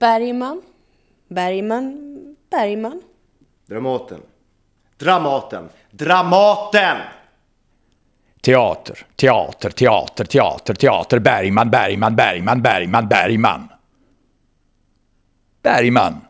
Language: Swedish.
Bergman. Bergman. Bergman. Dramaten. Dramaten. Dramaten! Teater, teater, teater, teater, teater. Bergman, Bergman, Bergman, Bergman, Bergman. Bergman.